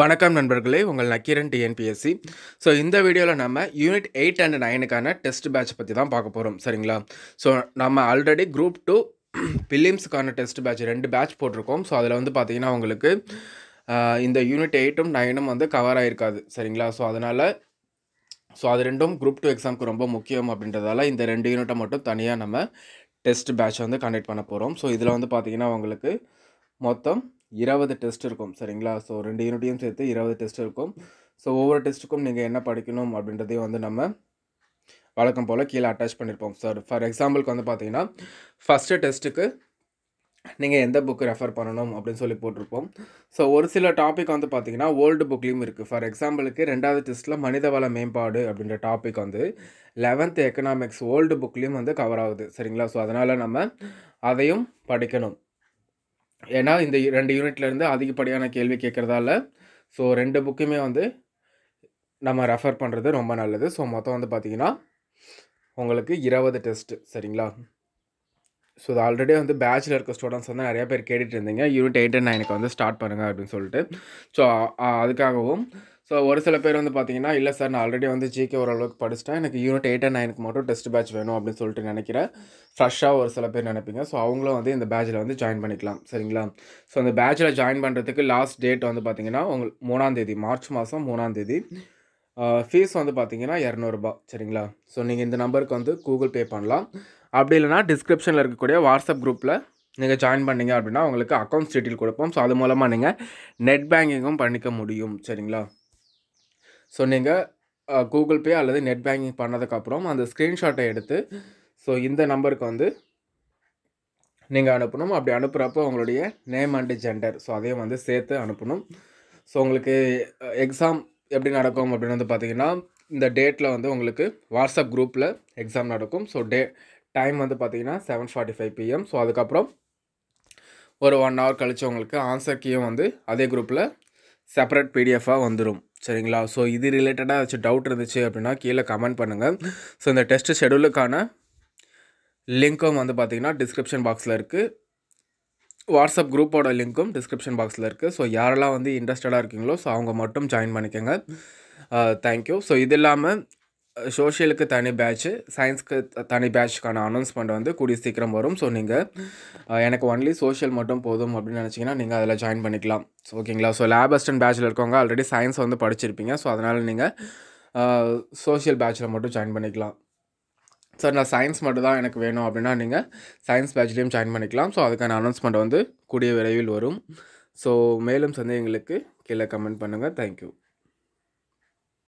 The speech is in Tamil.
வணக்கம் நண்பர்களே உங்கள் நக்கீரன் டிஎன்பிஎஸ்சி ஸோ இந்த வீடியோவில் நம்ம யூனிட் எயிட் அண்ட் நைனுக்கான டெஸ்ட் பேட்ச் பற்றி தான் பார்க்க போகிறோம் சரிங்களா ஸோ நம்ம ஆல்ரெடி குரூப் டூ பிலிம்ஸுக்கான டெஸ்ட் பேட்ச் ரெண்டு பேட்ச் போட்டிருக்கோம் ஸோ அதில் வந்து பார்த்திங்கன்னா உங்களுக்கு இந்த யூனிட் எயிட்டும் நைனும் வந்து கவர் ஆகிருக்காது சரிங்களா ஸோ அதனால் ஸோ அது ரெண்டும் குரூப் டூ எக்ஸாமுக்கு ரொம்ப முக்கியம் அப்படின்றதால இந்த ரெண்டு யூனிட்டை மட்டும் தனியாக நம்ம டெஸ்ட் பேட்ச் வந்து கண்டக்ட் பண்ண போகிறோம் ஸோ இதில் வந்து பார்த்திங்கன்னா உங்களுக்கு மொத்தம் இருபது டெஸ்ட் இருக்கும் சரிங்களா ஸோ ரெண்டு யூனிட்டையும் சேர்த்து இருபது டெஸ்ட் இருக்கும் ஸோ ஒவ்வொரு டெஸ்ட்டுக்கும் நீங்கள் என்ன படிக்கணும் அப்படின்றதையும் வந்து நம்ம வழக்கம் போல் கீழே அட்டாச் பண்ணியிருப்போம் சார் ஃபார் எக்ஸாம்பிளுக்கு வந்து பார்த்தீங்கன்னா ஃபஸ்ட்டு டெஸ்ட்டுக்கு நீங்கள் எந்த புக் ரெஃபர் பண்ணணும் அப்படின்னு சொல்லி போட்டிருப்போம் ஸோ ஒரு சில டாபிக் வந்து பார்த்தீங்கன்னா ஓல்டு புக்லேயும் இருக்குது ஃபார் எக்ஸாம்பிளுக்கு ரெண்டாவது டெஸ்ட்டில் மனித வள மேம்பாடு அப்படின்ற டாபிக் வந்து லெவன்த் எக்கனாமிக்ஸ் ஓல்டு புக்லேயும் வந்து கவர் ஆகுது சரிங்களா ஸோ அதனால் நம்ம அதையும் படிக்கணும் ஏன்னா இந்த ரெண்டு யூனிட்லேருந்து அதிகப்படியான கேள்வி கேட்குறதால ஸோ ரெண்டு புக்குமே வந்து நம்ம ரெஃபர் பண்ணுறது ரொம்ப நல்லது ஸோ மொத்தம் வந்து பார்த்திங்கன்னா உங்களுக்கு இருபது டெஸ்ட்டு சரிங்களா ஸோ இது ஆல்ரெடி வந்து பேச்சில் இருக்க ஸ்டூடெண்ட்ஸ் வந்து நிறையா பேர் கேட்டுட்டு இருந்தீங்க யூனிட் எயிட் அண்ட் நைனுக்கு வந்து ஸ்டார்ட் பண்ணுங்கள் அப்படின்னு சொல்லிட்டு ஸோ அதுக்காகவும் ஸோ ஒரு சில பேர் வந்து பார்த்தீங்கன்னா இல்லை சார் நான் ஆல்ரெடி வந்து ஜிகே ஓரளவுக்கு படிச்சிட்டேன் எனக்கு யூனிட் எயிட் அண்ட் நைனுக்கு மட்டும் டெஸ்ட் பேட்ச் வேணும் அப்படின்னு சொல்லிட்டு நினைக்கிறேன் ஃப்ரெஷ்ஷாக ஒரு சில பேர் நினைப்பீங்க ஸோ அவங்களும் வந்து இந்த பேட்சில் வந்து ஜாயின் பண்ணிக்கலாம் சரிங்களா ஸோ அந்த பேட்சில் ஜாயின் பண்ணுறதுக்கு லாஸ்ட் டேட் வந்து பார்த்தீங்கன்னா உங்களுக்கு மூணாந்தேதி மார்ச் மாதம் மூணாந்தேதி ஃபீஸ் வந்து பார்த்தீங்கன்னா இரநூறுபா சரிங்களா ஸோ நீங்கள் இந்த நம்பருக்கு வந்து கூகுள் பே பண்ணலாம் அப்படி இல்லைனா டிஸ்கிரிப்ஷனில் இருக்கக்கூடிய வாட்ஸ்அப் குரூப்பில் நீங்கள் ஜாயின் பண்ணீங்க அப்படின்னா உங்களுக்கு அக்கௌண்ட்ஸ் டீட்டெயில் கொடுப்போம் ஸோ அது மூலமாக நீங்கள் நெட் பேங்கிங்கும் பண்ணிக்க முடியும் சரிங்களா ஸோ நீங்கள் கூகுள் பே அல்லது நெட் பேங்கிங் பண்ணதுக்கப்புறம் அந்த ஸ்க்ரீன்ஷாட்டை எடுத்து ஸோ இந்த நம்பருக்கு வந்து நீங்கள் அனுப்பணும் அப்படி அனுப்புகிறப்போ உங்களுடைய நேம் அண்டு ஜெண்டர் ஸோ அதையும் வந்து சேர்த்து அனுப்பணும் ஸோ உங்களுக்கு எக்ஸாம் எப்படி நடக்கும் அப்படின்னு வந்து பார்த்தீங்கன்னா இந்த டேட்டில் வந்து உங்களுக்கு வாட்ஸ்அப் குரூப்பில் எக்ஸாம் நடக்கும் ஸோ டே டைம் வந்து பார்த்திங்கன்னா seven forty five PM so அதுக்கப்புறம் ஒரு ஒன் ஹவர் கழித்து உங்களுக்கு ஆன்சர் கீயும் வந்து அதே குரூப்பில் செப்பரேட் பிடிஎஃபாக வந்துடும் சரிங்களா ஸோ இது ரிலேட்டடாக ஏதாச்சும் டவுட் இருந்துச்சு அப்படின்னா கீழே கமெண்ட் பண்ணுங்கள் ஸோ இந்த டெஸ்ட் ஷெடியூலுக்கான லிங்க்கும் வந்து பார்த்திங்கன்னா டிஸ்கிரிப்ஷன் பாக்ஸில் இருக்குது வாட்ஸ்அப் குரூப்போட லிங்க்கும் டிஸ்கிரிப்ஷன் பாக்ஸில் இருக்குது ஸோ யாரெல்லாம் வந்து இன்ட்ரெஸ்டடாக இருக்கீங்களோ ஸோ அவங்க மட்டும் ஜாயின் பண்ணிக்கோங்க தேங்க்யூ uh, ஸோ இது இல்லாமல் சோஷியலுக்கு தனி பேட்ச்சு சயின்ஸ்க்கு தனி பேட்சுக்கான அனௌன்ஸ்மெண்ட் வந்து கூடிய சீக்கிரம் வரும் ஸோ நீங்கள் எனக்கு ஒன்லி சோஷியல் மட்டும் போதும் அப்படின்னு நினச்சிங்கன்னா நீங்கள் அதில் ஜாயின் பண்ணிக்கலாம் ஸோ ஓகேங்களா ஸோ லேப் அஸ்டன் பேட்சில் இருக்கவங்க ஆல்ரெடி சயின்ஸ் வந்து படிச்சிருப்பீங்க ஸோ அதனால் நீங்கள் சோஷியல் பேட்சில் மட்டும் ஜாயின் பண்ணிக்கலாம் சார் நான் சயின்ஸ் மட்டும் தான் எனக்கு வேணும் அப்படின்னா நீங்கள் சயின்ஸ் பேட்ச்லேயும் ஜாயின் பண்ணிக்கலாம் ஸோ அதுக்கான அனௌன்ஸ்மெண்ட் வந்து கூடிய விரைவில் வரும் ஸோ மேலும் சந்தேகங்களுக்கு கீழே கமெண்ட் பண்ணுங்கள் தேங்க்யூ